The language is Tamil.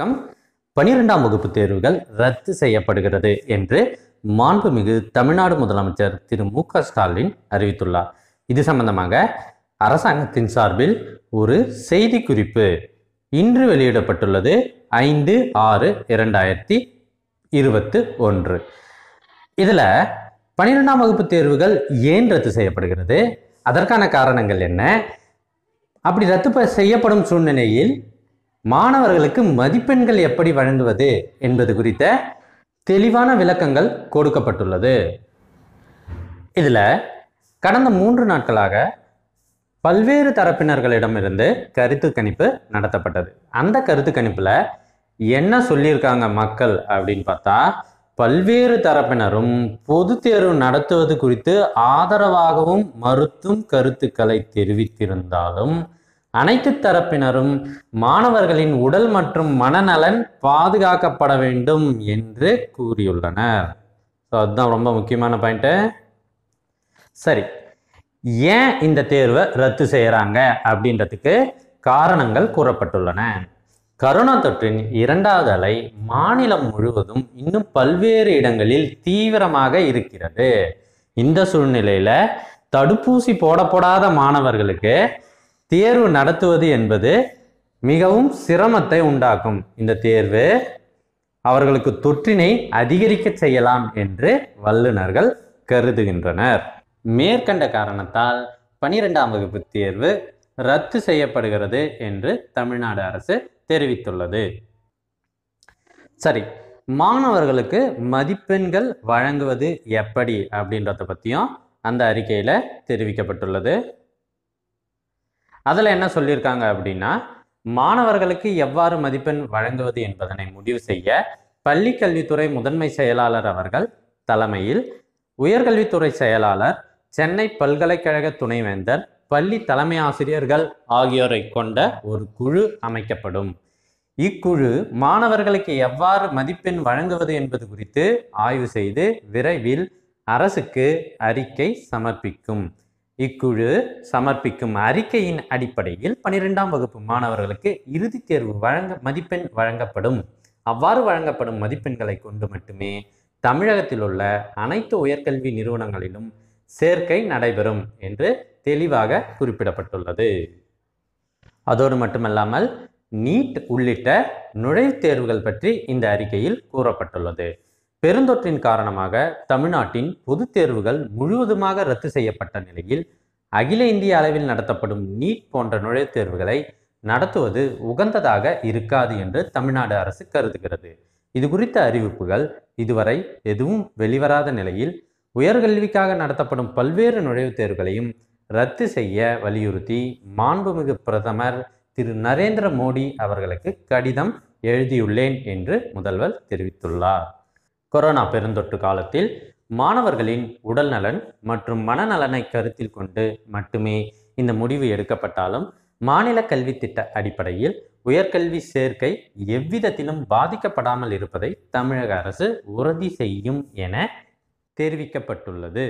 வணக்கம் பனிரெண்டாம் வகுப்பு தேர்வுகள் ரத்து செய்யப்படுகிறது என்று மாண்புமிகு தமிழ்நாடு முதலமைச்சர் திரு மு க ஸ்டாலின் அறிவித்துள்ளார் இது சம்பந்தமாக அரசாங்கத்தின் சார்பில் ஒரு செய்தி குறிப்பு இன்று வெளியிடப்பட்டுள்ளது ஐந்து ஆறு இரண்டாயிரத்தி இருபத்து ஒன்று இதில் பனிரெண்டாம் வகுப்பு தேர்வுகள் ஏன் ரத்து செய்யப்படுகிறது அதற்கான காரணங்கள் என்ன அப்படி ரத்து செய்யப்படும் சூழ்நிலையில் மாணவர்களுக்கு மதிப்பெண்கள் எப்படி வழங்குவது என்பது குறித்த தெளிவான விளக்கங்கள் கொடுக்கப்பட்டுள்ளது இதில் கடந்த மூன்று நாட்களாக பல்வேறு தரப்பினர்களிடமிருந்து கருத்து கணிப்பு நடத்தப்பட்டது அந்த கருத்து கணிப்பில் என்ன சொல்லியிருக்காங்க மக்கள் அப்படின்னு பார்த்தா பல்வேறு தரப்பினரும் பொது தேர்வு நடத்துவது குறித்து ஆதரவாகவும் மறுத்தும் கருத்துக்களை தெரிவித்திருந்தாலும் அனைத்து தரப்பினரும் மாணவர்களின் உடல் மற்றும் மனநலன் பாதுகாக்கப்பட வேண்டும் என்று கூறியுள்ளனர் ஸோ அதுதான் ரொம்ப முக்கியமான பாயிண்ட்டு சரி ஏன் இந்த தேர்வை ரத்து செய்கிறாங்க அப்படின்றதுக்கு காரணங்கள் கூறப்பட்டுள்ளன கரோனா தொற்றின் இரண்டாவது அலை மாநிலம் முழுவதும் இன்னும் பல்வேறு இடங்களில் தீவிரமாக இருக்கிறது இந்த சூழ்நிலையில் தடுப்பூசி போடப்படாத மாணவர்களுக்கு தேர்வு நடத்துவது என்பது மிகவும் சிரமத்தை உண்டாக்கும் இந்த தேர்வு அவர்களுக்கு தொற்றினை அதிகரிக்க செய்யலாம் என்று வல்லுநர்கள் கருதுகின்றனர் மேற்கண்ட காரணத்தால் பனிரெண்டாம் வகுப்பு தேர்வு ரத்து செய்யப்படுகிறது என்று தமிழ்நாடு அரசு தெரிவித்துள்ளது சரி மாணவர்களுக்கு மதிப்பெண்கள் வழங்குவது எப்படி அப்படின்றத பற்றியும் அந்த அறிக்கையில் தெரிவிக்கப்பட்டுள்ளது அதில் என்ன சொல்லியிருக்காங்க அப்படின்னா மாணவர்களுக்கு எவ்வாறு மதிப்பெண் வழங்குவது என்பதனை முடிவு செய்ய பள்ளி கல்வித்துறை முதன்மை செயலாளர் அவர்கள் தலைமையில் உயர்கல்வித்துறை செயலாளர் சென்னை பல்கலைக்கழக துணைவேந்தர் பள்ளி தலைமை ஆசிரியர்கள் ஆகியோரை கொண்ட ஒரு குழு அமைக்கப்படும் இக்குழு மாணவர்களுக்கு எவ்வாறு மதிப்பெண் வழங்குவது என்பது குறித்து ஆய்வு செய்து விரைவில் அரசுக்கு அறிக்கை சமர்ப்பிக்கும் இக்குழு சமர்ப்பிக்கும் அறிக்கையின் அடிப்படையில் பனிரெண்டாம் வகுப்பு மாணவர்களுக்கு இறுதித் தேர்வு வழங்க மதிப்பெண் வழங்கப்படும் அவ்வாறு வழங்கப்படும் மதிப்பெண்களை கொண்டு மட்டுமே தமிழகத்தில் உள்ள அனைத்து உயர்கல்வி நிறுவனங்களிலும் சேர்க்கை நடைபெறும் என்று தெளிவாக குறிப்பிடப்பட்டுள்ளது அதோடு மட்டுமல்லாமல் நீட் உள்ளிட்ட நுழைவுத் தேர்வுகள் பற்றி இந்த அறிக்கையில் கூறப்பட்டுள்ளது பெருந்தொற்றின் காரணமாக தமிழ்நாட்டின் பொதுத் தேர்வுகள் முழுவதுமாக ரத்து செய்யப்பட்ட நிலையில் அகில இந்திய அளவில் நடத்தப்படும் நீட் போன்ற நுழைவுத் தேர்வுகளை நடத்துவது உகந்ததாக இருக்காது என்று தமிழ்நாடு அரசு கருதுகிறது இது குறித்த அறிவிப்புகள் இதுவரை எதுவும் வெளிவராத நிலையில் உயர்கல்விக்காக நடத்தப்படும் பல்வேறு நுழைவுத் தேர்வுகளையும் ரத்து செய்ய வலியுறுத்தி மாண்புமிகு பிரதமர் திரு நரேந்திர மோடி அவர்களுக்கு கடிதம் எழுதியுள்ளேன் என்று முதல்வர் தெரிவித்துள்ளார் கொரோனா பெருந்தொற்று காலத்தில் மாணவர்களின் உடல்நலன் மற்றும் மனநலனை கருத்தில் கொண்டு மட்டுமே இந்த முடிவு எடுக்கப்பட்டாலும் மாநில கல்வி திட்ட அடிப்படையில் உயர்கல்வி சேர்க்கை எவ்விதத்திலும் பாதிக்கப்படாமல் இருப்பதை தமிழக அரசு உறுதி செய்யும் என தெரிவிக்கப்பட்டுள்ளது